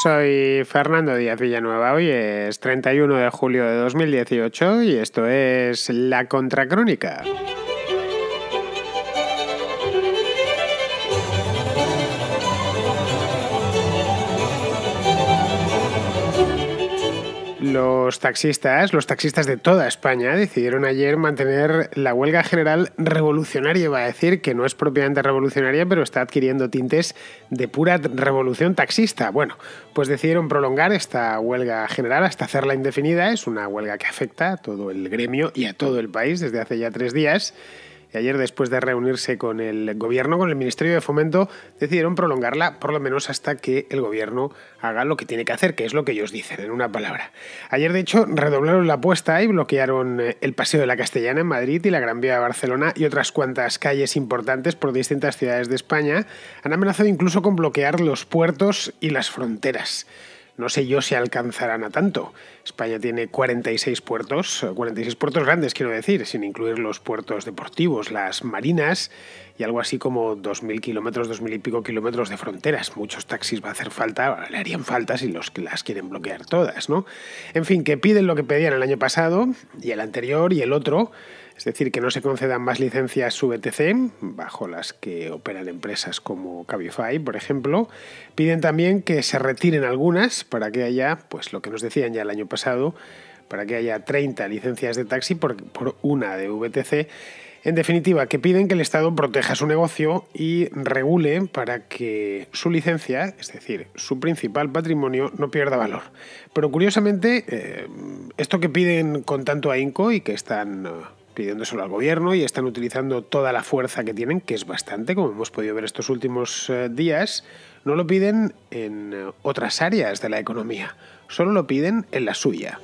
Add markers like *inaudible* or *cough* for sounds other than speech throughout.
Soy Fernando Díaz Villanueva, hoy es 31 de julio de 2018 y esto es La Contracrónica. Los taxistas, los taxistas de toda España, decidieron ayer mantener la huelga general revolucionaria, va a decir, que no es propiamente revolucionaria, pero está adquiriendo tintes de pura revolución taxista. Bueno, pues decidieron prolongar esta huelga general hasta hacerla indefinida. Es una huelga que afecta a todo el gremio y a todo el país desde hace ya tres días y ayer después de reunirse con el gobierno, con el Ministerio de Fomento, decidieron prolongarla por lo menos hasta que el gobierno haga lo que tiene que hacer, que es lo que ellos dicen, en una palabra. Ayer de hecho redoblaron la apuesta y bloquearon eh, el Paseo de la Castellana en Madrid y la Gran Vía de Barcelona y otras cuantas calles importantes por distintas ciudades de España. Han amenazado incluso con bloquear los puertos y las fronteras no sé yo si alcanzarán a tanto. España tiene 46 puertos, 46 eh, puertos grandes quiero decir, sin incluir los puertos deportivos, las marinas y algo así como 2.000 kilómetros, 2.000 y pico kilómetros de fronteras. Muchos taxis va a hacer falta, le harían falta si los, las quieren bloquear todas, ¿no? En fin, que piden lo que pedían el año pasado y el anterior y el otro es decir, que no se concedan más licencias VTC, bajo las que operan empresas como Cabify, por ejemplo. Piden también que se retiren algunas para que haya, pues lo que nos decían ya el año pasado, para que haya 30 licencias de taxi por, una de VTC. En definitiva, que piden que el Estado proteja su negocio y regule para que su licencia, es decir, su principal patrimonio, no pierda valor. Pero curiosamente, eh, esto que piden con tanto ahínco y que están pidiéndoselo al gobierno y están utilizando toda la fuerza que tienen, que es bastante, como hemos podido ver estos últimos eh, días, no lo piden en eh, otras áreas de la economía, solo lo piden en la suya.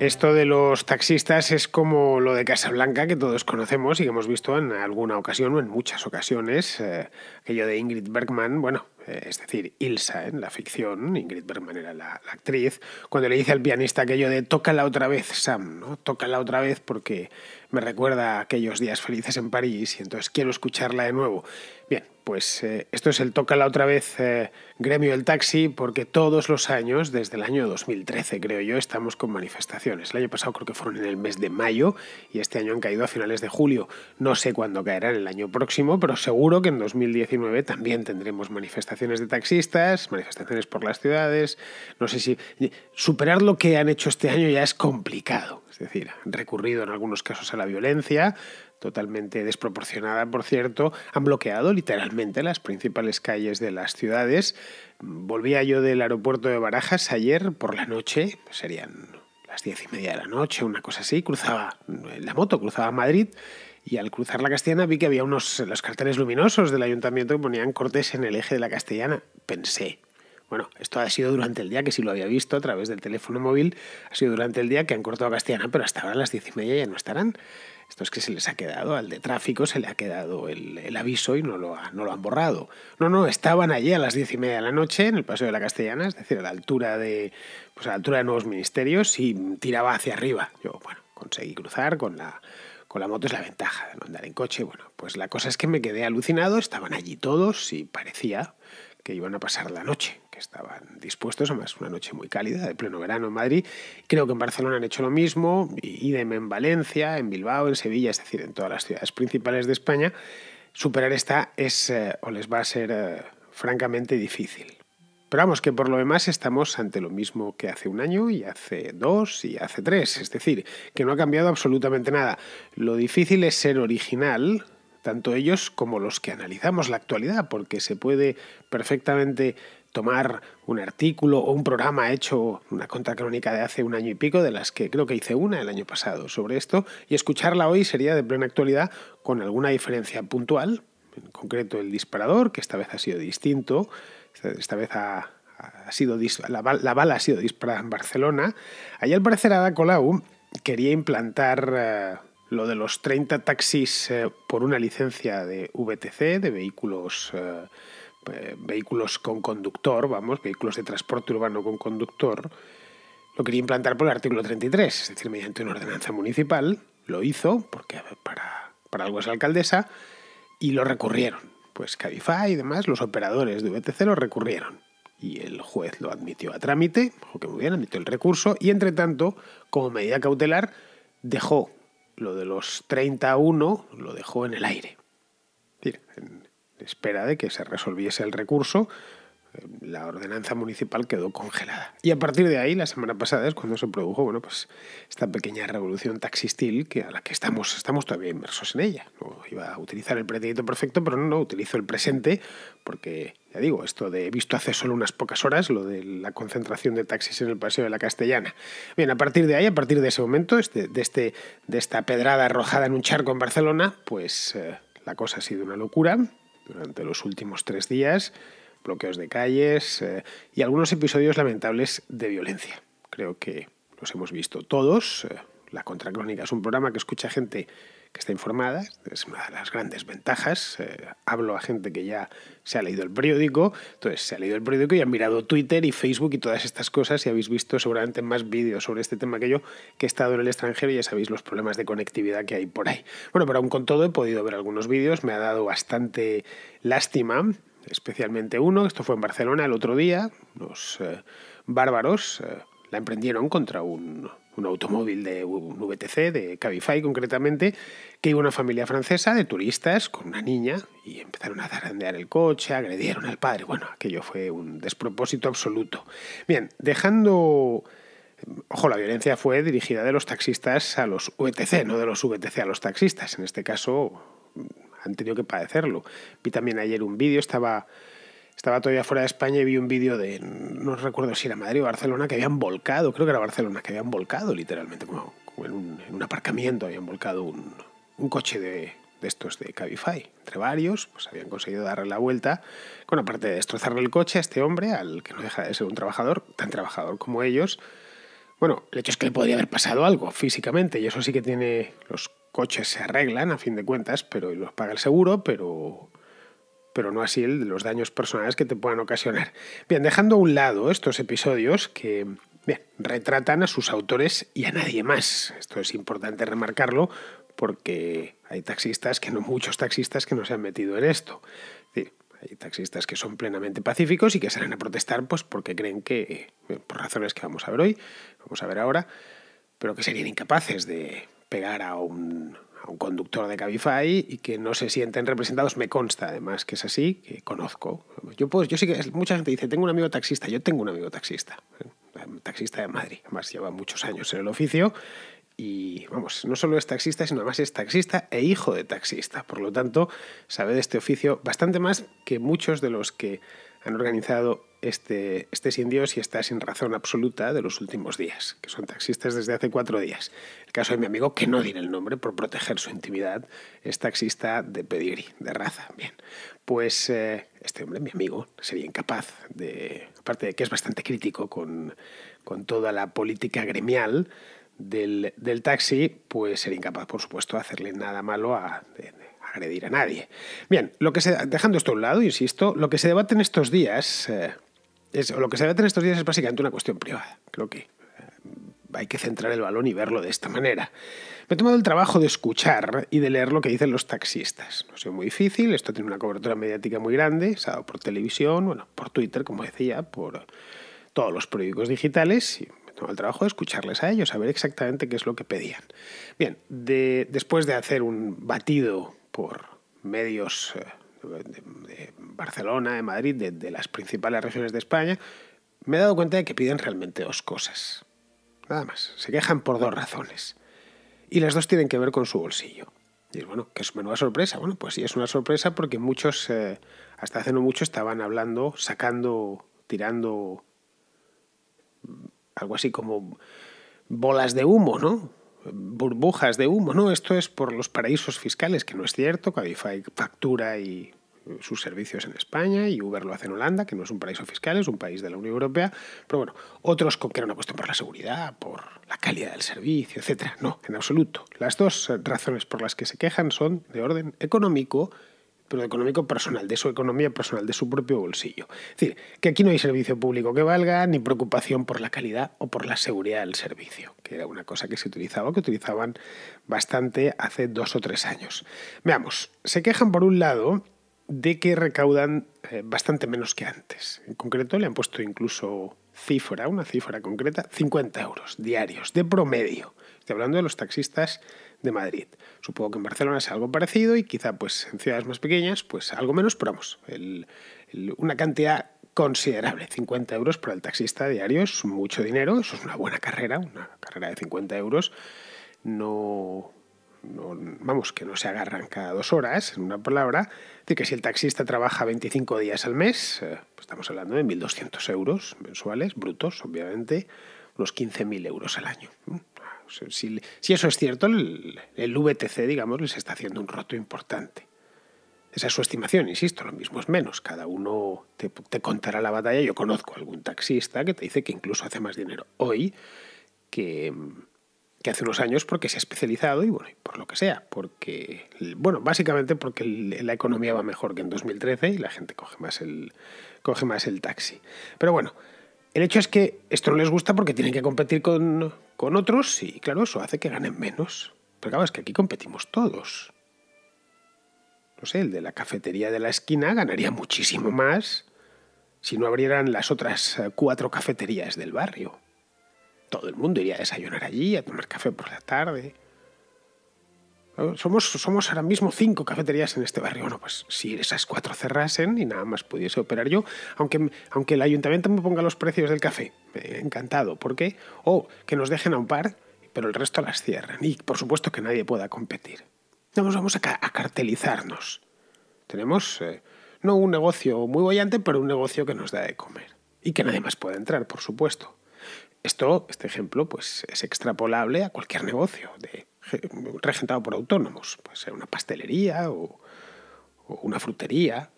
Esto de los taxistas es como lo de Casablanca que todos conocemos y que hemos visto en alguna ocasión o en muchas ocasiones, eh, aquello de Ingrid Bergman, bueno, eh, es decir, Ilsa en la ficción, Ingrid Bergman era la, actriz, cuando le dice al pianista aquello de tócala otra vez, Sam, ¿no? Tócala otra vez porque me recuerda aquellos días felices en París y entonces quiero escucharla de nuevo. Bien, pues eh, esto es el toca la otra vez eh, Gremio del Taxi, porque todos los años, desde el año 2013 creo yo, estamos con manifestaciones. El año pasado creo que fueron en el mes de mayo y este año han caído a finales de julio. No sé cuándo caerán el año próximo, pero seguro que en 2019 también tendremos manifestaciones de taxistas, manifestaciones por las ciudades. No sé si superar lo que han hecho este año ya es complicado. Es decir, han recurrido en algunos casos a la violencia, totalmente desproporcionada, por cierto, han bloqueado literalmente las principales calles de las ciudades. Volvía yo del aeropuerto de Barajas ayer por la noche, serían las diez y media de la noche, una cosa así, cruzaba eh, la moto, cruzaba Madrid y al cruzar la Castellana vi que había unos los carteles luminosos del ayuntamiento que ponían cortes en el eje de la Castellana. Pensé, bueno, esto ha sido durante el día, que si lo había visto a través del teléfono móvil, ha sido durante el día que han cortado a Castellana, pero hasta ahora a las diez y media ya no estarán. Esto es que se les ha quedado, al de tráfico se le ha quedado el, aviso y no lo, no lo han borrado. No, no, estaban allí a las diez y media de la noche en el Paseo de la Castellana, es decir, a la altura de, pues a la altura de nuevos ministerios y tiraba hacia arriba. Yo, bueno, conseguí cruzar con la, con la moto es la ventaja de no andar en coche. Bueno, pues la cosa es que me quedé alucinado, estaban allí todos y parecía, que iban a pasar la noche, que estaban dispuestos, además una noche muy cálida, de pleno verano en Madrid. Creo que en Barcelona han hecho lo mismo, y idem en Valencia, en Bilbao, en Sevilla, es decir, en todas las ciudades principales de España. Superar esta es eh, o les va a ser eh, francamente difícil. Pero vamos, que por lo demás estamos ante lo mismo que hace un año y hace dos y hace tres. Es decir, que no ha cambiado absolutamente nada. Lo difícil es ser original, tanto ellos como los que analizamos la actualidad, porque se puede perfectamente tomar un artículo o un programa hecho, una contracrónica de hace un año y pico, de las que creo que hice una el año pasado sobre esto, y escucharla hoy sería de plena actualidad con alguna diferencia puntual, en concreto el disparador, que esta vez ha sido distinto, esta vez ha, sido, la, bala ha sido disparada en Barcelona. Allá al parecer Ada Colau quería implantar eh, lo de los 30 taxis eh, por una licencia de VTC, de vehículos, eh, eh, vehículos con conductor, vamos, vehículos de transporte urbano con conductor, lo quería implantar por el artículo 33, es decir, mediante una ordenanza municipal, lo hizo, porque para, para algo es alcaldesa, y lo recurrieron. Pues Cabify y demás, los operadores de VTC lo recurrieron y el juez lo admitió a trámite, dijo que muy bien, admitió el recurso, y entre tanto, como medida cautelar, dejó lo de los 31 lo dejó en el aire. en espera de que se resolviese el recurso la ordenanza municipal quedó congelada. Y a partir de ahí, la semana pasada es cuando se produjo, bueno, pues esta pequeña revolución taxistil que a la que estamos, estamos todavía inmersos en ella. No iba a utilizar el pretérito perfecto, pero no, no, utilizo el presente porque, ya digo, esto de visto hace solo unas pocas horas, lo de la concentración de taxis en el Paseo de la Castellana. Bien, a partir de ahí, a partir de ese momento, este, de, este, de esta pedrada arrojada en un charco en Barcelona, pues eh, la cosa ha sido una locura durante los últimos tres días bloqueos de calles eh, y algunos episodios lamentables de violencia. Creo que los hemos visto todos. Eh, La Contracrónica es un programa que escucha gente que está informada, es una de las grandes ventajas. Eh, hablo a gente que ya se ha leído el periódico, entonces se ha leído el periódico y ha mirado Twitter y Facebook y todas estas cosas y habéis visto seguramente más vídeos sobre este tema que yo, que he estado en el extranjero y ya sabéis los problemas de conectividad que hay por ahí. Bueno, pero aún con todo he podido ver algunos vídeos, me ha dado bastante lástima especialmente uno, esto fue en Barcelona el otro día, los eh, bárbaros eh, la emprendieron contra un, un, automóvil de un VTC, de Cabify concretamente, que iba una familia francesa de turistas con una niña y empezaron a zarandear el coche, agredieron al padre, bueno, aquello fue un despropósito absoluto. Bien, dejando... Ojo, la violencia fue dirigida de los taxistas a los VTC, no de los VTC a los taxistas. En este caso, han tenido que padecerlo. Vi también ayer un vídeo, estaba, estaba todavía fuera de España y vi un vídeo de, no recuerdo si era Madrid o Barcelona, que habían volcado, creo que era Barcelona, que habían volcado literalmente, como, en, un, aparcamiento, habían volcado un, un coche de, de estos de Cabify. Entre varios, pues habían conseguido darle la vuelta. Bueno, aparte de destrozarle el coche a este hombre, al que no deja de ser un trabajador, tan trabajador como ellos. Bueno, el hecho es que le podría haber pasado algo físicamente, y eso sí que tiene los coches se arreglan a fin de cuentas, pero los paga el seguro, pero pero no así el de los daños personales que te puedan ocasionar. Bien, dejando a un lado estos episodios que retratan a sus autores y a nadie más. Esto es importante remarcarlo porque hay taxistas que no muchos taxistas que no se han metido en esto. hay taxistas que son plenamente pacíficos y que salen a protestar pues porque creen que por razones que vamos a ver hoy, vamos a ver ahora, pero que serían incapaces de pegar a un, conductor de Cabify y que no se sienten representados. Me consta además que es así, que conozco. Yo, pues, yo sí que mucha gente dice, tengo un amigo taxista, yo tengo un amigo taxista, ¿eh? taxista de Madrid, además lleva muchos años en el oficio y vamos, no solo es taxista, sino además es taxista e hijo de taxista. Por lo tanto, sabe de este oficio bastante más que muchos de los que han organizado este, este sin Dios y está sin razón absoluta de los últimos días, que son taxistas desde hace cuatro días. El caso de mi amigo, que no diré el nombre por proteger su intimidad, es taxista de pedigrí, de raza. Bien, pues eh, este hombre, mi amigo, sería incapaz de, aparte de que es bastante crítico con, con toda la política gremial del, del, taxi, pues sería incapaz, por supuesto, de hacerle nada malo a agredir a nadie. Bien, lo que dejando esto a un lado, insisto, lo que se debate en estos días eh, es, lo que se debate en estos días es básicamente una cuestión privada. Creo que eh, hay que centrar el balón y verlo de esta manera. Me he tomado el trabajo de escuchar y de leer lo que dicen los taxistas. No ha muy difícil, esto tiene una cobertura mediática muy grande, se ha dado por televisión, bueno, por Twitter, como decía, por todos los periódicos digitales y el trabajo de escucharles a ellos, saber exactamente qué es lo que pedían. Bien, después de hacer un batido por medios eh, de, Barcelona, de Madrid, de, las principales regiones de España, me he dado cuenta de que piden realmente dos cosas. Nada más. Se quejan por dos razones. Y las dos tienen que ver con su bolsillo. Y es bueno, que es menuda sorpresa. Bueno, pues sí, es una sorpresa porque muchos, eh, hasta hace no mucho, estaban hablando, sacando, tirando mm, algo así como bolas de humo, ¿no? burbujas de humo, no, esto es por los paraísos fiscales, que no es cierto, Cabify factura y sus servicios en España y Uber lo hace en Holanda, que no es un paraíso fiscal, es un país de la Unión Europea, pero bueno, otros con que era una cuestión por la seguridad, por la calidad del servicio, etcétera. No, en absoluto. Las dos eh, razones por las que se quejan son de orden económico pero económico personal, de su economía personal, de su propio bolsillo. Es decir, que aquí no hay servicio público que valga, ni preocupación por la calidad o por la seguridad del servicio, que era una cosa que se utilizaba, que utilizaban bastante hace dos o tres años. Veamos, se quejan por un lado de que recaudan eh, bastante menos que antes. En concreto le han puesto incluso cifra, una cifra concreta, 50 euros diarios de promedio hablando de los taxistas de Madrid. Supongo que en Barcelona es algo parecido y quizá pues en ciudades más pequeñas pues algo menos, pero vamos, una cantidad considerable. 50 euros para el taxista diario es mucho dinero, eso es una buena carrera, una carrera de 50 euros. No, vamos, que no se agarran cada dos horas, en una palabra, de que si el taxista trabaja 25 días al mes, eh, pues estamos hablando de 1.200 euros mensuales, brutos, obviamente, unos 15.000 euros al año. Si, eso es cierto, el, VTC, digamos, les está haciendo un roto importante. Esa es su estimación, insisto, lo mismo es menos. Cada uno te, contará la batalla. Yo conozco a algún taxista que te dice que incluso hace más dinero hoy que, que hace unos años porque se ha especializado y bueno, por lo que sea, porque bueno, básicamente porque la economía va mejor que en 2013 y la gente coge más el coge más el taxi. Pero bueno, el hecho es que esto no les gusta porque tienen que competir con, otros y claro, eso hace que ganen menos. Pero claro, es que aquí competimos todos. No sé, el de la cafetería de la esquina ganaría muchísimo más si no abrieran las otras eh, cuatro cafeterías del barrio. Todo el mundo iría a desayunar allí, a tomar café por la tarde. Somos, somos ahora mismo cinco cafeterías en este barrio. Bueno, pues si esas cuatro cerrasen y nada más pudiese operar yo, aunque, aunque el ayuntamiento me ponga los precios del café, eh, encantado. ¿Por qué? O que nos dejen a un par, pero el resto las cierran. Y por supuesto que nadie pueda competir. Nos vamos a, cartelizarnos. Tenemos eh, no un negocio muy bollante, pero un negocio que nos da de comer. Y que nadie más pueda entrar, por supuesto. Esto, este ejemplo, pues es extrapolable a cualquier negocio. De eh, regentado por autónomos, puede ser una pastelería o, una frutería.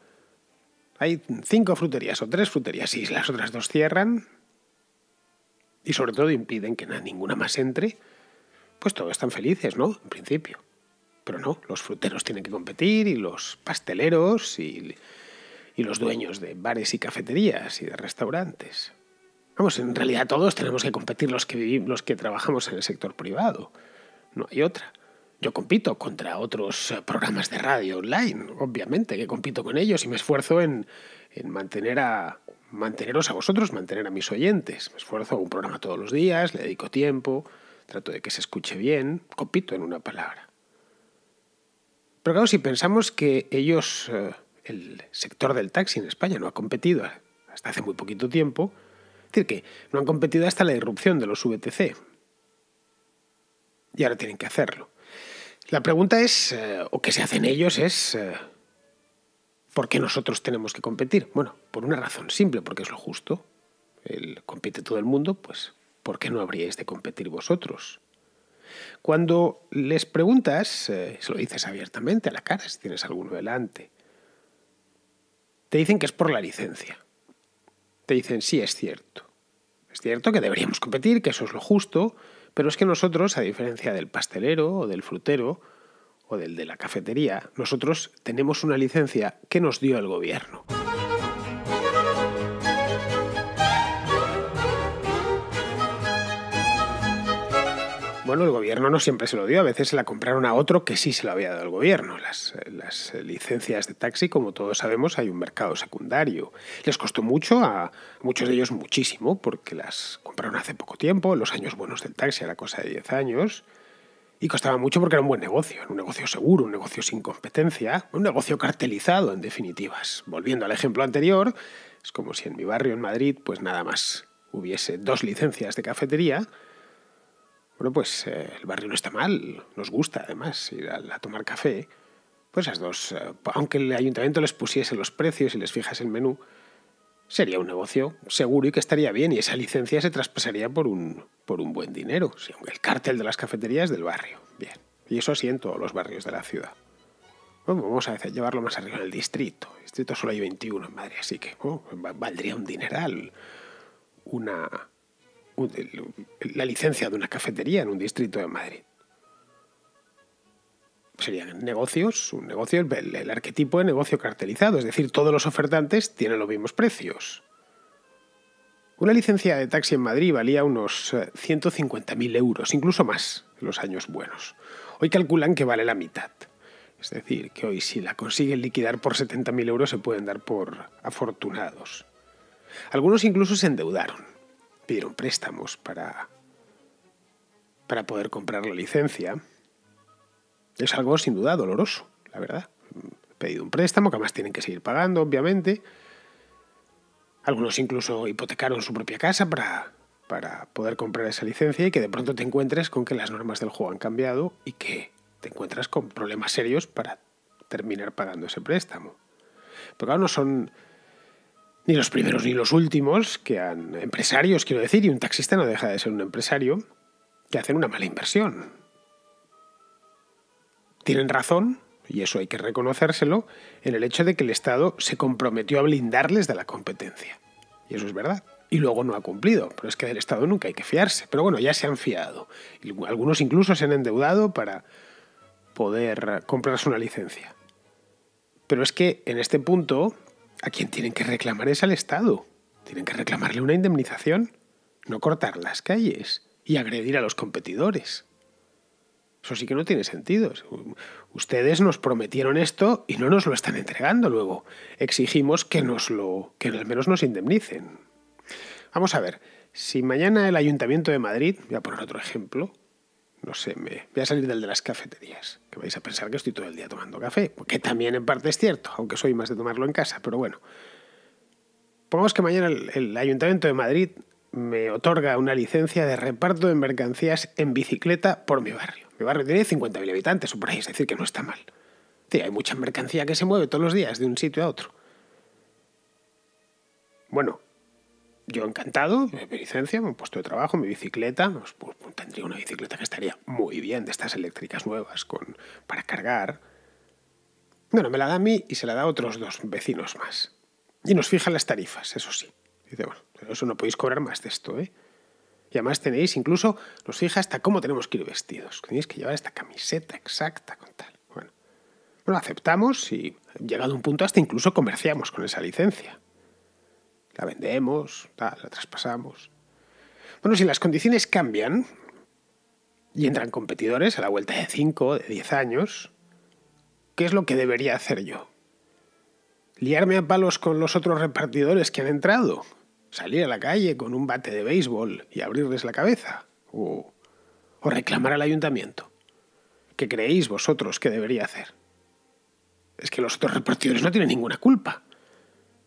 Hay cinco fruterías o tres fruterías y las otras dos cierran y sobre todo impiden que ninguna más entre, pues todos están felices, ¿no? En principio. Pero no, los fruteros tienen que competir y los pasteleros y, los dueños de bares y cafeterías y de restaurantes. Vamos, en realidad todos tenemos que competir los que, los que trabajamos en el sector privado no hay otra. Yo compito contra otros eh, programas de radio online, obviamente, que compito con ellos y me esfuerzo en, mantener a, manteneros a vosotros, mantener a mis oyentes. Me esfuerzo, un programa todos los días, le dedico tiempo, trato de que se escuche bien, compito en una palabra. Pero claro, si pensamos que ellos, eh, el sector del taxi en España no ha competido hasta hace muy poquito tiempo, es decir, que no han competido hasta la irrupción de los VTC, y ahora tienen que hacerlo. La pregunta es, eh, o que se hacen ellos, es eh, ¿por qué nosotros tenemos que competir? Bueno, por una razón simple, porque es lo justo. El compite todo el mundo, pues ¿por qué no habríais de competir vosotros? Cuando les preguntas, eh, se lo dices abiertamente a la cara si tienes alguno delante, te dicen que es por la licencia. Te dicen, sí, es cierto. Es cierto que deberíamos competir, que eso es lo justo, pero es que nosotros, a diferencia del pastelero o del frutero o del de la cafetería, nosotros tenemos una licencia que nos dio el gobierno. bueno, el gobierno no siempre se lo dio, a veces se la compraron a otro que sí se lo había dado el gobierno. Las, licencias de taxi, como todos sabemos, hay un mercado secundario. Les costó mucho, a muchos de ellos muchísimo, porque las compraron hace poco tiempo, los años buenos del taxi, la cosa de 10 años. Y costaba mucho porque era un buen negocio, un negocio seguro, un negocio sin competencia, un negocio cartelizado en definitivas. Volviendo al ejemplo anterior, es como si en mi barrio en Madrid, pues nada más, hubiese dos licencias de cafetería bueno, pues eh, el barrio no está mal, nos gusta además ir a, tomar café. Pues esas dos, eh, aunque el ayuntamiento les pusiese los precios y les fijase el menú, sería un negocio seguro y que estaría bien y esa licencia se traspasaría por un, por un buen dinero, el cártel de las cafeterías del barrio. Bien, y eso así en todos los barrios de la ciudad. vamos a llevarlo más arriba en el distrito. El distrito solo hay 21 en Madrid, así que valdría un dineral una, la licencia de una cafetería en un distrito de Madrid. Serían negocios, un negocio, el, el arquetipo de negocio cartelizado, es decir, todos los ofertantes tienen los mismos precios. Una licencia de taxi en Madrid valía unos 150.000 eh, euros, incluso más, en los años buenos. Hoy calculan que vale la mitad. Es decir, que hoy si la consiguen liquidar por 70.000 euros se pueden dar por afortunados. Algunos incluso se endeudaron pidieron préstamos para, para poder comprar la licencia. Es algo sin duda doloroso, la verdad. He pedido un préstamo que además tienen que seguir pagando, obviamente. Algunos incluso hipotecaron su propia casa para, para poder comprar esa licencia y que de pronto te encuentres con que las normas del juego han cambiado y que te encuentras con problemas serios para terminar pagando ese préstamo. Pero claro, no son, ni los primeros ni los últimos, que han empresarios, quiero decir, y un taxista no deja de ser un empresario, que hacen una mala inversión. Tienen razón, y eso hay que reconocérselo, en el hecho de que el Estado se comprometió a blindarles de la competencia. Y eso es verdad. Y luego no ha cumplido, pero es que del Estado nunca hay que fiarse. Pero bueno, ya se han fiado. Algunos incluso se han endeudado para poder comprarse una licencia. Pero es que en este punto a quien tienen que reclamar es al Estado. Tienen que reclamarle una indemnización, no cortar las calles y agredir a los competidores. Eso sí que no tiene sentido. Ustedes nos prometieron esto y no nos lo están entregando luego. Exigimos que nos lo que al menos nos indemnicen. Vamos a ver, si mañana el Ayuntamiento de Madrid, voy a poner otro ejemplo, no sé, me voy a salir del de las cafeterías, que vais a pensar que estoy todo el día tomando café, que también en parte es cierto, aunque soy más de tomarlo en casa, pero bueno. Pongamos que mañana el, Ayuntamiento de Madrid me otorga una licencia de reparto de mercancías en bicicleta por mi barrio. Mi barrio tiene 50.000 habitantes o por ahí, es decir, que no está mal. sí hay mucha mercancía que se mueve todos los días de un sitio a otro. Bueno, yo encantado, mi licencia, mi puesto de trabajo, mi bicicleta, pues, pues, pues, tendría una bicicleta que estaría muy bien de estas eléctricas nuevas con, para cargar. Bueno, me la da a mí y se la da a otros dos vecinos más. Y nos fijan las tarifas, eso sí. Dice, bueno, pero eso no podéis cobrar más de esto, ¿eh? Y además tenéis incluso, nos fija hasta cómo tenemos que ir vestidos. Tenéis que llevar esta camiseta exacta con tal. Bueno, lo aceptamos y llegado un punto hasta incluso comerciamos con esa licencia la vendemos, la traspasamos. Bueno, si las condiciones cambian y entran competidores a la vuelta de 5, de 10 años, ¿qué es lo que debería hacer yo? ¿Liarme a palos con los otros repartidores que han entrado? ¿Salir a la calle con un bate de béisbol y abrirles la cabeza? ¿O, o reclamar al ayuntamiento? ¿Qué creéis vosotros que debería hacer? Es que los otros repartidores no tienen ninguna culpa.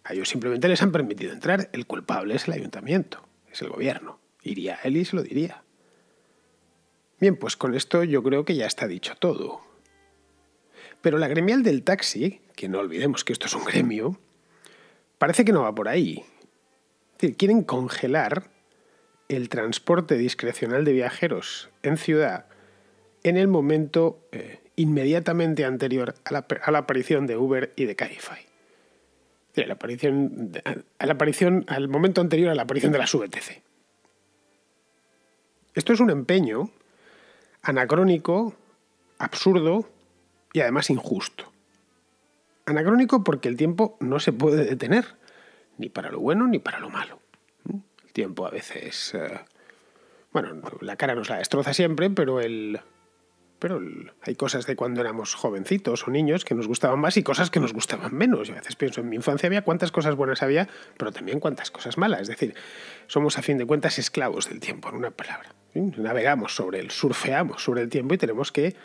A ellos simplemente les han permitido entrar. El culpable es el ayuntamiento, es el gobierno. Iría él y se lo diría. Bien, pues con esto yo creo que ya está dicho todo. Pero la gremial del taxi, que no olvidemos que esto es un gremio, parece que no va por ahí. quieren congelar el transporte discrecional de viajeros en ciudad en el momento eh, inmediatamente anterior a la, aparición de Uber y de Cabify la aparición, al momento anterior a la aparición de la VTC. Esto es un empeño anacrónico, absurdo y además injusto. Anacrónico porque el tiempo no se puede detener, ni para lo bueno ni para lo malo. El tiempo a veces... Eh, bueno, la cara nos la destroza siempre, pero el, pero hay cosas de cuando éramos jovencitos o niños que nos gustaban más y cosas que nos gustaban menos. Yo a veces pienso, en mi infancia había cuántas cosas buenas había, pero también cuántas cosas malas. Es decir, somos a fin de cuentas esclavos del tiempo, en una palabra. Navegamos sobre él, surfeamos sobre el tiempo y tenemos que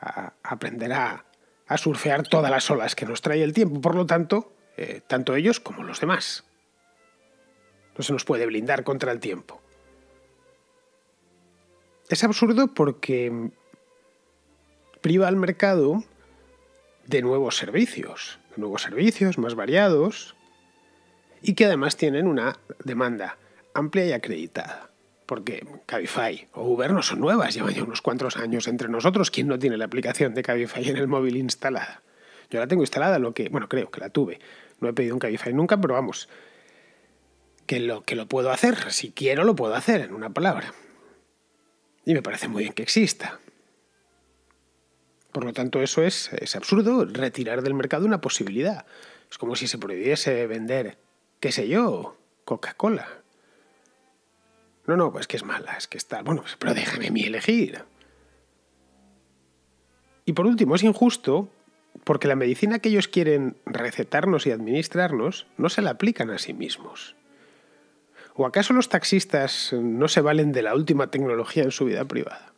aprender a, surfear todas las olas que nos trae el tiempo. Por lo tanto, eh, tanto ellos como los demás. No se nos puede blindar contra el tiempo. Es absurdo porque priva al mercado de nuevos servicios, nuevos servicios más variados y que además tienen una demanda amplia y acreditada. Porque Cabify o Uber no son nuevas, llevan ya unos cuantos años entre nosotros. ¿Quién no tiene la aplicación de Cabify en el móvil instalada? Yo la tengo instalada, lo que, bueno, creo que la tuve. No he pedido un Cabify nunca, pero vamos, que lo, que lo puedo hacer. Si quiero, lo puedo hacer, en una palabra. Y me parece muy bien que exista. Por lo tanto, eso es, absurdo, retirar del mercado una posibilidad. Es como si se prohibiese vender, qué sé yo, Coca-Cola. No, no, pues que es mala, es que está... Bueno, pues, pero déjame a mí elegir. Y por último, es injusto porque la medicina que ellos quieren recetarnos y administrarnos no se la aplican a sí mismos. ¿O acaso los taxistas no se valen de la última tecnología en su vida privada?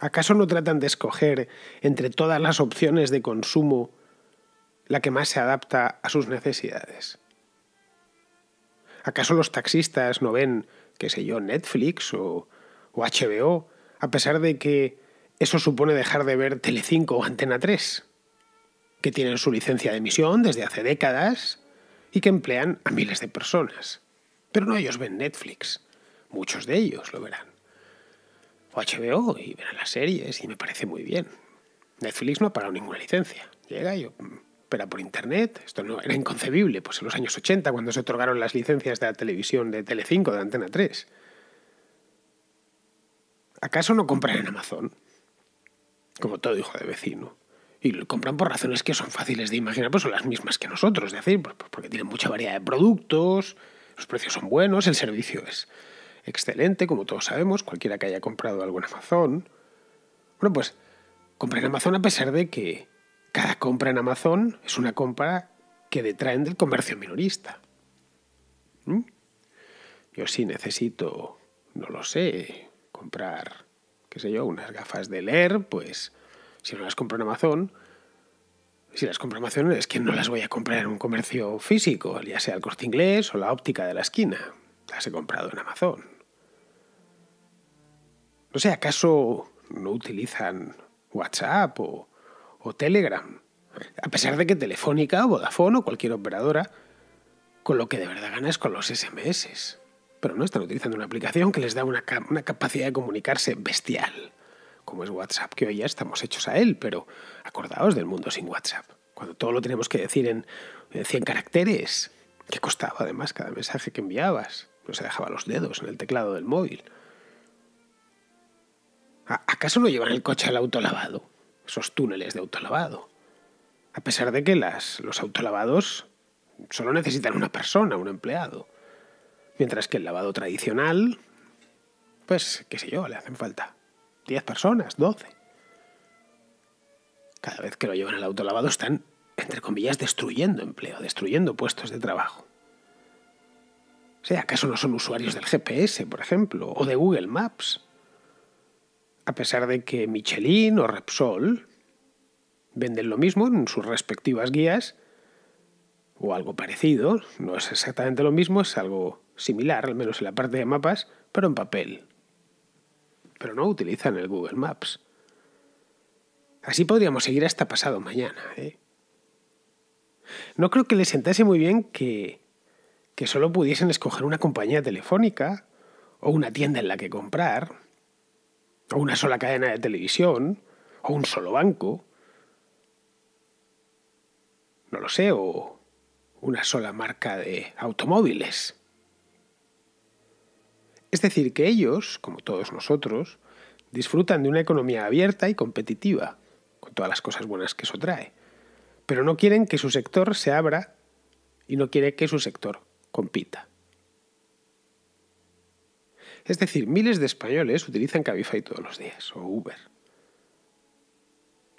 ¿Acaso no tratan de escoger entre todas las opciones de consumo la que más se adapta a sus necesidades? ¿Acaso los taxistas no ven, qué sé yo, Netflix o, HBO, a pesar de que eso supone dejar de ver Telecinco o Antena 3, que tienen su licencia de emisión desde hace décadas y que emplean a miles de personas? Pero no ellos ven Netflix, muchos de ellos lo verán. HBO y verán las series y me parece muy bien. Netflix no ha pagado ninguna licencia. Llega y yo, pero por internet, esto no era inconcebible, pues en los años 80 cuando se otorgaron las licencias de la televisión de Telecinco, de Antena 3. ¿Acaso no compran en Amazon? Como todo hijo de vecino. Y lo compran por razones que son fáciles de imaginar, pues son las mismas que nosotros, de decir, pues, pues porque tienen mucha variedad de productos, los precios son buenos, el servicio es excelente, como todos sabemos, cualquiera que haya comprado algo en Amazon. Bueno, pues compré en Amazon a pesar de que cada compra en Amazon es una compra que detraen del comercio minorista. ¿Mm? Yo sí necesito, no lo sé, comprar, qué sé yo, unas gafas de leer, pues si no las compro en Amazon, si las compro en Amazon es que no las voy a comprar en un comercio físico, ya sea el corte inglés o la óptica de la esquina. Las he comprado en Amazon. No sé, ¿acaso no utilizan WhatsApp o, Telegram? A pesar de que Telefónica, o Vodafone o cualquier operadora, con lo que de verdad ganas es con los SMS. Pero no están utilizando una aplicación que les da una, capacidad de comunicarse bestial, como es WhatsApp, que hoy ya estamos hechos a él, pero acordaos del mundo sin WhatsApp, cuando todo lo tenemos que decir en, 100 caracteres, que costaba además cada mensaje que enviabas, no se dejaba los dedos en el teclado del móvil. ¿Acaso no llevan el coche al autolavado? Esos túneles de autolavado. A pesar de que las, los autolavados solo necesitan una persona, un empleado. Mientras que el lavado tradicional, pues, qué sé yo, le hacen falta 10 personas, 12. Cada vez que lo llevan al autolavado están, entre comillas, destruyendo empleo, destruyendo puestos de trabajo. O sea, ¿acaso no son usuarios del GPS, por ejemplo, o de Google Maps? a pesar de que Michelin o Repsol venden lo mismo en sus respectivas guías o algo parecido, no es exactamente lo mismo, es algo similar, al menos en la parte de mapas, pero en papel. Pero no utilizan el Google Maps. Así podríamos seguir hasta pasado mañana. ¿eh? No creo que les sentase muy bien que, que solo pudiesen escoger una compañía telefónica o una tienda en la que comprar o una sola cadena de televisión, o un solo banco, no lo sé, o una sola marca de automóviles. Es decir, que ellos, como todos nosotros, disfrutan de una economía abierta y competitiva, con todas las cosas buenas que eso trae, pero no quieren que su sector se abra y no quieren que su sector compita. Es decir, miles de españoles utilizan Cabify todos los días o Uber.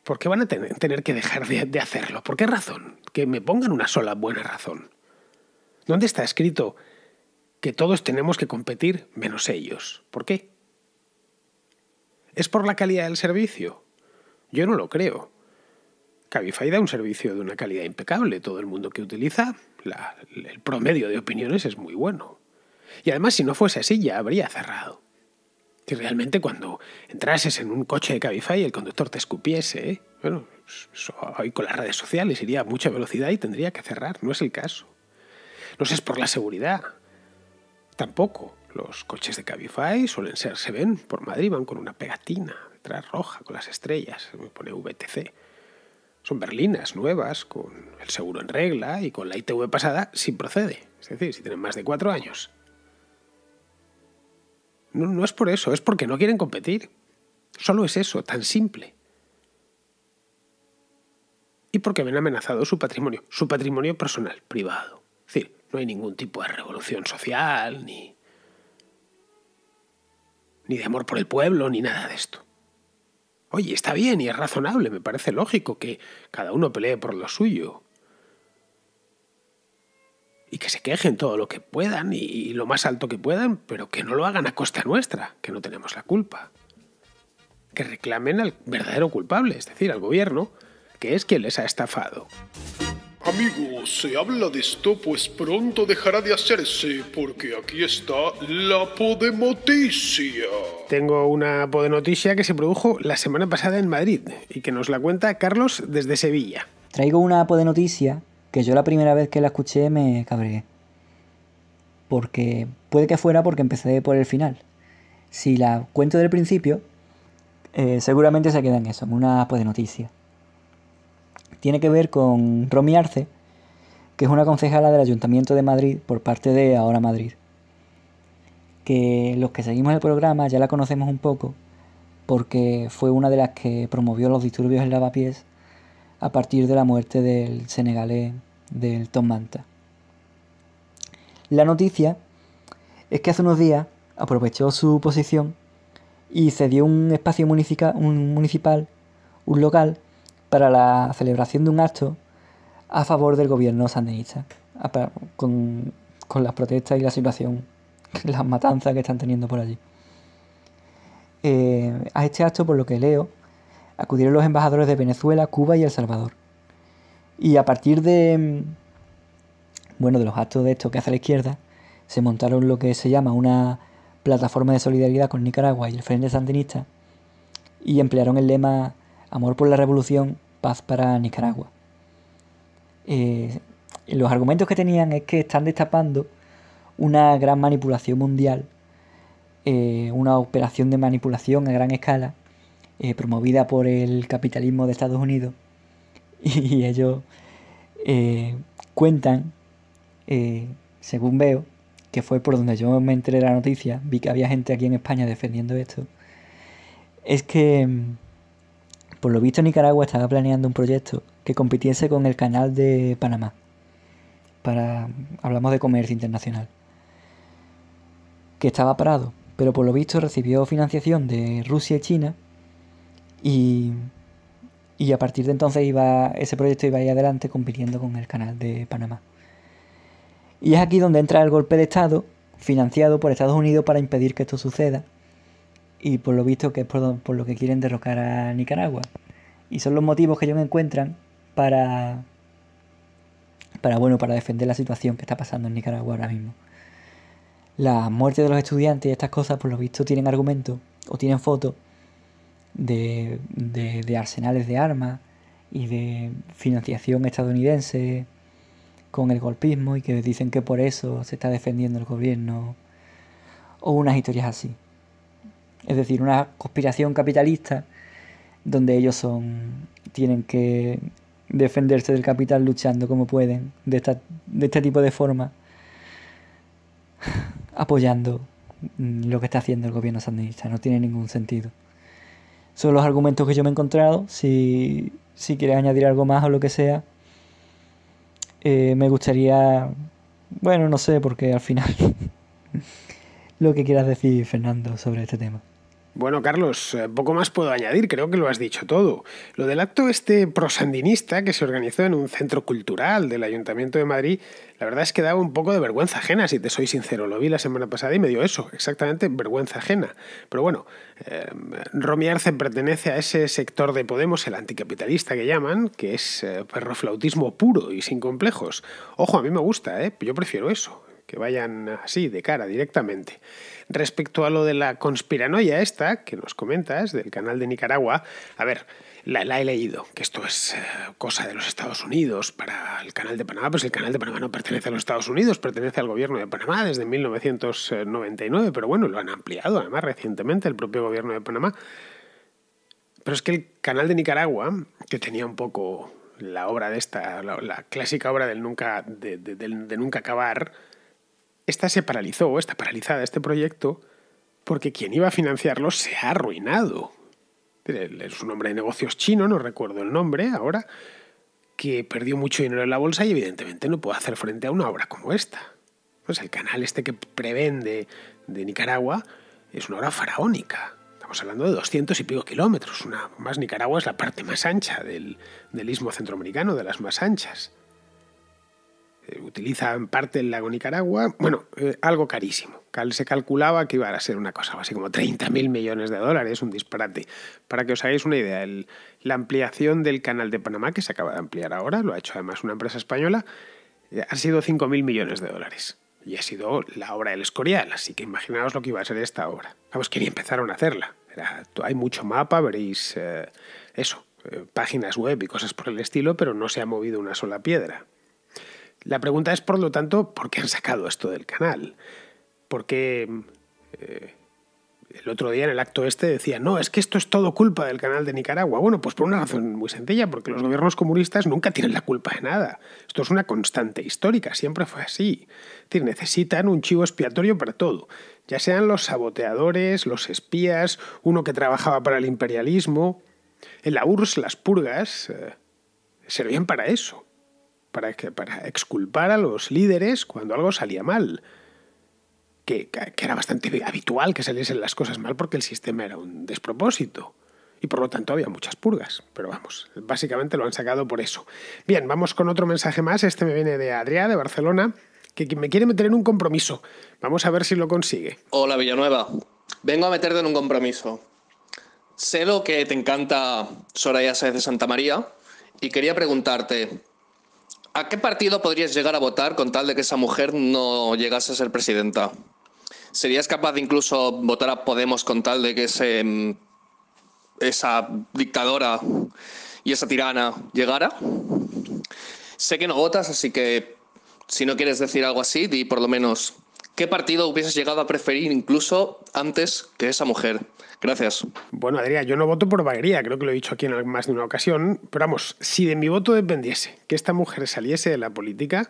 ¿Por qué van a tener que dejar de, hacerlo? ¿Por qué razón? Que me pongan una sola buena razón. ¿Dónde está escrito que todos tenemos que competir menos ellos? ¿Por qué? ¿Es por la calidad del servicio? Yo no lo creo. Cabify da un servicio de una calidad impecable. Todo el mundo que utiliza, el promedio de opiniones es muy bueno. Y además, si no fuese así, ya habría cerrado. Si realmente cuando entrases en un coche de Cabify y el conductor te escupiese, ¿eh? bueno, hoy con las redes sociales iría a mucha velocidad y tendría que cerrar. No es el caso. No sé, es por la seguridad. Tampoco. Los coches de Cabify suelen ser, se ven por Madrid, van con una pegatina detrás roja con las estrellas, me pone VTC. Son berlinas nuevas, con el seguro en regla y con la ITV pasada, sin procede. Es decir, si tienen más de cuatro años, no, es por eso, es porque no quieren competir. Solo es eso, tan simple. Y porque ven amenazado su patrimonio, su patrimonio personal, privado. Es decir, no hay ningún tipo de revolución social, ni, ni de amor por el pueblo, ni nada de esto. Oye, está bien y es razonable, me parece lógico que cada uno pelee por lo suyo y que se quejen todo lo que puedan y, lo más alto que puedan, pero que no lo hagan a costa nuestra, que no tenemos la culpa. Que reclamen al verdadero culpable, es decir, al gobierno, que es quien les ha estafado. Amigos, se habla de esto, pues pronto dejará de hacerse, porque aquí está la Podemoticia. Tengo una Podemoticia que se produjo la semana pasada en Madrid y que nos la cuenta Carlos desde Sevilla. Traigo una Podemoticia que yo la primera vez que la escuché me cabregué. Porque puede que fuera porque empecé por el final. Si la cuento del principio, eh, seguramente se queda en eso, en una pues, de noticia. Tiene que ver con Romy Arce, que es una concejala del Ayuntamiento de Madrid por parte de Ahora Madrid. Que los que seguimos el programa ya la conocemos un poco, porque fue una de las que promovió los disturbios en Lavapiés a partir de la muerte del senegalés del Tom Manta. La noticia es que hace unos días aprovechó su posición y cedió un espacio municipal, un, local, para la celebración de un acto a favor del gobierno sandinista, con, las protestas y la situación, las matanzas que están teniendo por allí. Eh, a este acto, por lo que leo, acudieron los embajadores de Venezuela, Cuba y El Salvador. Y a partir de, mm, bueno, de los actos de esto que hace la izquierda, se montaron lo que se llama una plataforma de solidaridad con Nicaragua y el Frente Sandinista y emplearon el lema Amor por la Revolución, Paz para Nicaragua. Eh, los argumentos que tenían es que están destapando una gran manipulación mundial, eh, una operación de manipulación a gran escala eh, promovida por el capitalismo de Estados Unidos *laughs* y ellos eh, cuentan, eh, según veo, que fue por donde yo me enteré la noticia, vi que había gente aquí en España defendiendo esto, es que mm, por lo visto Nicaragua estaba planeando un proyecto que compitiese con el canal de Panamá. Para, mm, hablamos de comercio internacional. Que estaba parado, pero por lo visto recibió financiación de Rusia y China y, a partir de entonces iba, ese proyecto iba ahí adelante compitiendo con el canal de Panamá. Y es aquí donde entra el golpe de Estado, financiado por Estados Unidos para impedir que esto suceda, y por lo visto que es por, lo que quieren derrocar a Nicaragua. Y son los motivos que ellos encuentran para, para, bueno, para defender la situación que está pasando en Nicaragua ahora mismo. La muerte de los estudiantes y estas cosas, por lo visto, tienen argumentos o tienen fotos de, arsenales de armas y de financiación estadounidense con el golpismo y que dicen que por eso se está defendiendo el gobierno o unas historias así. Es decir, una conspiración capitalista donde ellos son tienen que defenderse del capital luchando como pueden de esta, de este tipo de forma apoyando lo que está haciendo el gobierno sandinista, no tiene ningún sentido son los argumentos que yo me he encontrado. Si, si quieres añadir algo más o lo que sea, eh, me gustaría, bueno, no sé, porque al final *laughs* lo que quieras decir, Fernando, sobre este tema. Bueno, Carlos, eh, poco más puedo añadir, creo que lo has dicho todo. Lo del acto este prosandinista que se organizó en un centro cultural del Ayuntamiento de Madrid, la verdad es que daba un poco de vergüenza ajena, si te soy sincero. Lo vi la semana pasada y me dio eso, exactamente vergüenza ajena. Pero bueno, eh, Romy Arce pertenece a ese sector de Podemos, el anticapitalista que llaman, que es perroflautismo eh, puro y sin complejos. Ojo, a mí me gusta, ¿eh? yo prefiero eso, que vayan así, de cara, directamente. Respecto a lo de la conspiranoia esta que nos comentas del canal de Nicaragua, a ver, la, he leído, que esto es eh, cosa de los Estados Unidos para el canal de Panamá, pues el canal de Panamá no pertenece a los Estados Unidos, pertenece al gobierno de Panamá desde 1999, pero bueno, lo han ampliado además recientemente el propio gobierno de Panamá. Pero es que el canal de Nicaragua, que tenía un poco la obra de esta, la, clásica obra del nunca, de nunca acabar, esta se paralizó, o está paralizada este proyecto, porque quien iba a financiarlo se ha arruinado. Es un hombre de negocios chino, no recuerdo el nombre ahora, que perdió mucho dinero en la bolsa y evidentemente no puede hacer frente a una obra como esta. Pues el canal este que prevende de, Nicaragua es una obra faraónica. Estamos hablando de 200 y pico kilómetros. Una, más Nicaragua es la parte más ancha del, del istmo centroamericano, de las más anchas. Eh, utiliza en parte el lago Nicaragua, bueno, eh, algo carísimo. Se calculaba que iba a ser una cosa así como 30 mil millones de dólares, un disparate. Para que os hagáis una idea, la ampliación del canal de Panamá, que se acaba de ampliar ahora, lo ha hecho además una empresa española, eh, ha sido 5.000 mil millones de dólares. Y ha sido la obra del Escorial, así que imaginaos lo que iba a ser esta obra. Vamos, que ni empezaron a hacerla. hay mucho mapa, veréis eso, páginas web y cosas por el estilo, pero no se ha movido una sola piedra. La pregunta es, por lo tanto, ¿por qué han sacado esto del canal? Porque eh, el otro día en el acto este decía, no, es que esto es todo culpa del canal de Nicaragua. Bueno, pues por una razón muy sencilla, porque los gobiernos comunistas nunca tienen la culpa de nada. Esto es una constante histórica, siempre fue así. Es decir, necesitan un chivo expiatorio para todo, ya sean los saboteadores, los espías, uno que trabajaba para el imperialismo. En la URSS las purgas eh, servían para eso para, exculpar a los líderes cuando algo salía mal. Que, era bastante habitual que saliesen las cosas mal porque el sistema era un despropósito. Y por lo tanto había muchas purgas. Pero vamos, básicamente lo han sacado por eso. Bien, vamos con otro mensaje más. Este me viene de Adrià, de Barcelona, que me quiere meter en un compromiso. Vamos a ver si lo consigue. Hola Villanueva, vengo a meterte en un compromiso. Sé lo que te encanta Soraya Sáez de Santa María y quería preguntarte, ¿A qué partido podrías llegar a votar con tal de que esa mujer no llegase a ser presidenta? ¿Serías capaz de incluso votar a Podemos con tal de que mm, esa dictadora y esa tirana llegara? Sé que no votas, así que si no quieres decir algo así, di por lo menos ¿Qué partido hubieses llegado a preferir incluso antes que esa mujer? Gracias. Bueno, Adrián, yo no voto por vaguería, creo que lo he dicho aquí en más de una ocasión, pero vamos, si de mi voto dependiese que esta mujer saliese de la política,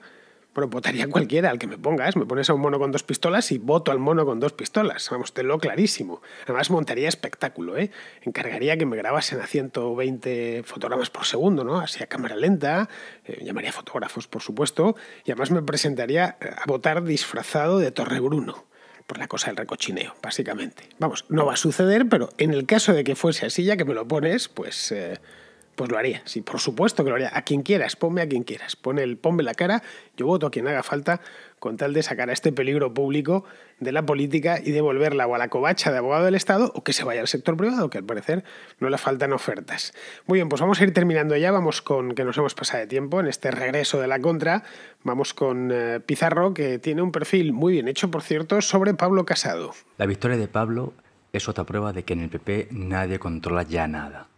bueno, votaría cualquiera, al que me pongas. Me pones a un mono con dos pistolas y voto al mono con dos pistolas. Vamos, tenlo clarísimo. Además, montaría espectáculo, ¿eh? Encargaría que me grabasen a 120 fotogramas por segundo, ¿no? Así a cámara lenta. Eh, llamaría fotógrafos, por supuesto. Y además me presentaría eh, a votar disfrazado de Torre Bruno, por la cosa del recochineo, básicamente. Vamos, no va a suceder, pero en el caso de que fuese así, ya que me lo pones, pues eh, pues lo haría, sí, por supuesto que lo haría. A quien quieras, ponme a quien quieras. el, ponme la cara, yo voto a quien haga falta con tal de sacar a este peligro público de la política y devolverla o a la covacha de abogado del Estado o que se vaya al sector privado, que al parecer no le faltan ofertas. Muy bien, pues vamos a ir terminando ya, vamos con que nos hemos pasado de tiempo en este regreso de la contra, vamos con eh, Pizarro, que tiene un perfil muy bien hecho, por cierto, sobre Pablo Casado. La victoria de Pablo es otra prueba de que en el PP nadie controla ya nada.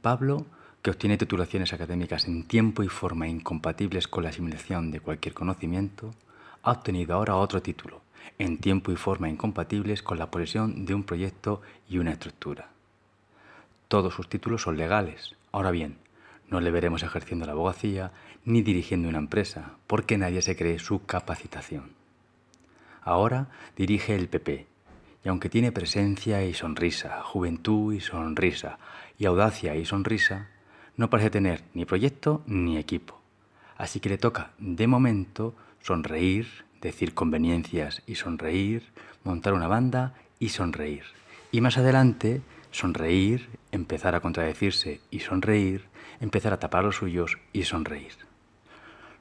Pablo que obtiene titulaciones académicas en tiempo y forma incompatibles con la asimilación de cualquier conocimiento, ha obtenido ahora otro título, en tiempo y forma incompatibles con la posesión de un proyecto y una estructura. Todos sus títulos son legales. Ahora bien, no le veremos ejerciendo la abogacía ni dirigiendo una empresa, porque nadie se cree su capacitación. Ahora dirige el PP, y aunque tiene presencia y sonrisa, juventud y sonrisa, y audacia y sonrisa, no parece tener ni proyecto ni equipo. Así que le toca, de momento, sonreír, decir conveniencias y sonreír, montar una banda y sonreír. Y más adelante, sonreír, empezar a contradecirse y sonreír, empezar a tapar los suyos y sonreír.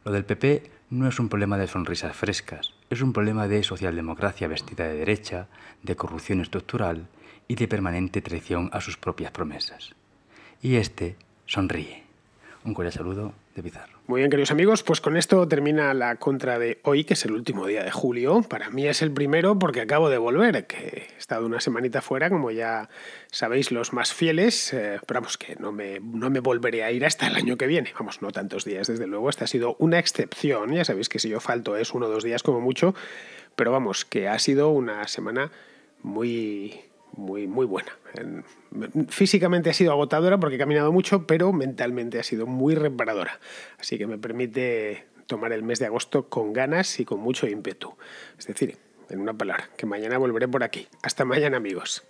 Lo del PP no es un problema de sonrisas frescas, es un problema de socialdemocracia vestida de derecha, de corrupción estructural y de permanente traición a sus propias promesas. Y este sonríe. Un cordial saludo de Pizarro. Muy bien, queridos amigos, pues con esto termina la contra de hoy, que es el último día de julio. Para mí es el primero porque acabo de volver, que he estado una semanita fuera, como ya sabéis los más fieles. Eh, pero vamos, que no me, no me volveré a ir hasta el año que viene. Vamos, no tantos días, desde luego. Esta ha sido una excepción. Ya sabéis que si yo falto es uno o dos días como mucho. Pero vamos, que ha sido una semana muy muy, muy buena. Físicamente ha sido agotadora porque he caminado mucho, pero mentalmente ha sido muy reparadora. Así que me permite tomar el mes de agosto con ganas y con mucho ímpetu. Es decir, en una palabra, que mañana volveré por aquí. Hasta mañana amigos.